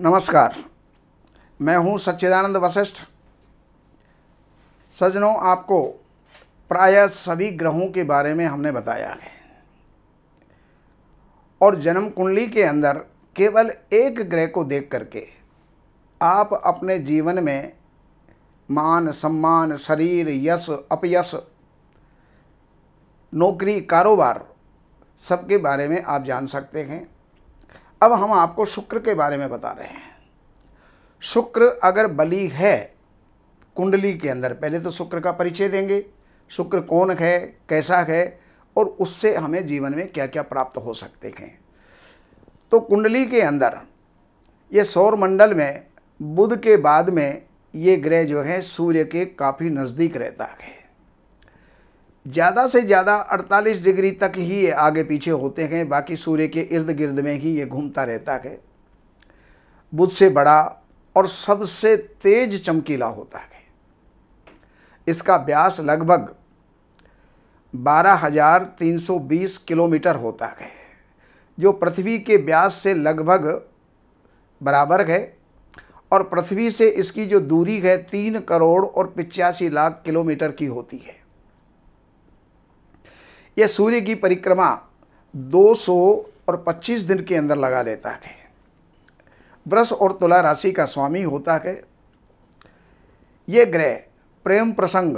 नमस्कार मैं हूं सच्चिदानंद वशिष्ठ सजनों आपको प्रायः सभी ग्रहों के बारे में हमने बताया है और जन्म कुंडली के अंदर केवल एक ग्रह को देख करके आप अपने जीवन में मान सम्मान शरीर यश अपयश नौकरी कारोबार सबके बारे में आप जान सकते हैं अब हम आपको शुक्र के बारे में बता रहे हैं शुक्र अगर बलि है कुंडली के अंदर पहले तो शुक्र का परिचय देंगे शुक्र कौन है कैसा है और उससे हमें जीवन में क्या क्या प्राप्त हो सकते हैं तो कुंडली के अंदर ये सौर मंडल में बुध के बाद में ये ग्रह जो है सूर्य के काफ़ी नज़दीक रहता है ज़्यादा से ज़्यादा 48 डिग्री तक ही ये आगे पीछे होते हैं बाकी सूर्य के इर्द गिर्द में ही ये घूमता रहता है बुध से बड़ा और सबसे तेज चमकीला होता है इसका व्यास लगभग 12,320 किलोमीटर होता है जो पृथ्वी के व्यास से लगभग बराबर है और पृथ्वी से इसकी जो दूरी है तीन करोड़ और पिचासी लाख किलोमीटर की होती है यह सूर्य की परिक्रमा 200 और 25 दिन के अंदर लगा लेता है वृष और तुला राशि का स्वामी होता है यह ग्रह प्रेम प्रसंग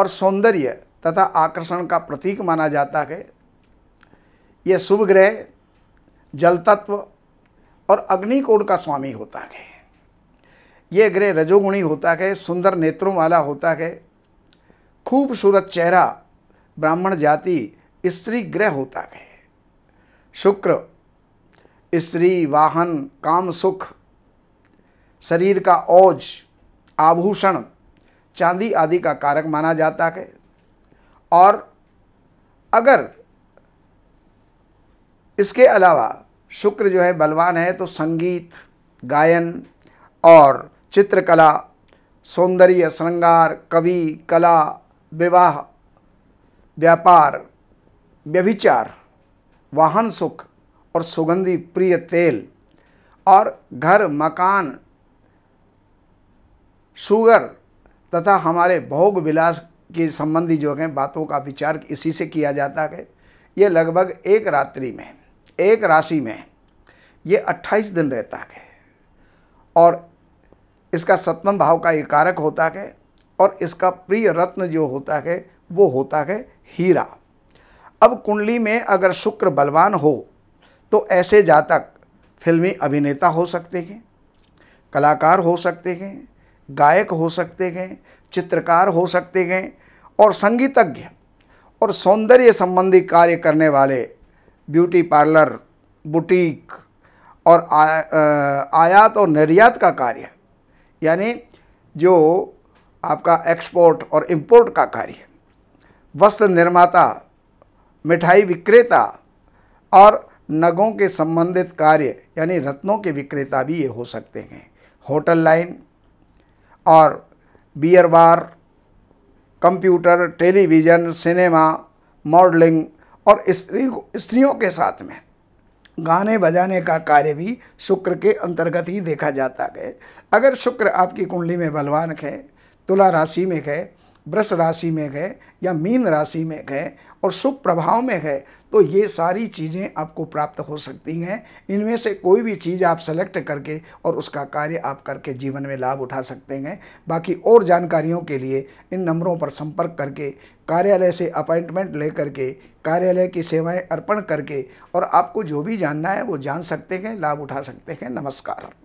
और सौंदर्य तथा आकर्षण का प्रतीक माना जाता है यह शुभ ग्रह जल तत्व और अग्निकोण का स्वामी होता है यह ग्रह रजोगुणी होता है सुंदर नेत्रों वाला होता है खूबसूरत चेहरा ब्राह्मण जाति स्त्री ग्रह होता है शुक्र स्त्री वाहन काम सुख शरीर का ओज आभूषण चांदी आदि का कारक माना जाता है और अगर इसके अलावा शुक्र जो है बलवान है तो संगीत गायन और चित्रकला सौंदर्य श्रृंगार कवि कला विवाह व्यापार व्यभिचार वाहन सुख और सुगंधी प्रिय तेल और घर मकान शुगर तथा हमारे भोग विलास के संबंधी जो है बातों का विचार इसी से किया जाता है ये लगभग एक रात्रि में एक राशि में ये 28 दिन रहता है और इसका सप्तम भाव का एक कारक होता है और इसका प्रिय रत्न जो होता है वो होता है हीरा अब कुंडली में अगर शुक्र बलवान हो तो ऐसे जातक फिल्मी अभिनेता हो सकते हैं कलाकार हो सकते हैं गायक हो सकते हैं चित्रकार हो सकते हैं और संगीतज्ञ और सौंदर्य संबंधी कार्य करने वाले ब्यूटी पार्लर बुटीक और आ, आयात और निर्यात का कार्य यानी जो आपका एक्सपोर्ट और इम्पोर्ट का कार्य है वस्त्र निर्माता मिठाई विक्रेता और नगों के संबंधित कार्य यानी रत्नों के विक्रेता भी ये हो सकते हैं होटल लाइन और beer bar computer television cinema modelling और स्त्री स्त्रियों के साथ में गाने बजाने का कार्य भी शुक्र के अंतर्गत ही देखा जाता है अगर शुक्र आपकी कुंडली में बलवान है तुला राशि में है वृष राशि में गए या मीन राशि में गए और शुभ प्रभाव में गए तो ये सारी चीज़ें आपको प्राप्त हो सकती हैं इनमें से कोई भी चीज़ आप सेलेक्ट करके और उसका कार्य आप करके जीवन में लाभ उठा सकते हैं बाकी और जानकारियों के लिए इन नंबरों पर संपर्क करके कार्यालय से अपॉइंटमेंट ले करके कार्यालय की सेवाएं अर्पण करके और आपको जो भी जानना है वो जान सकते हैं लाभ उठा सकते हैं नमस्कार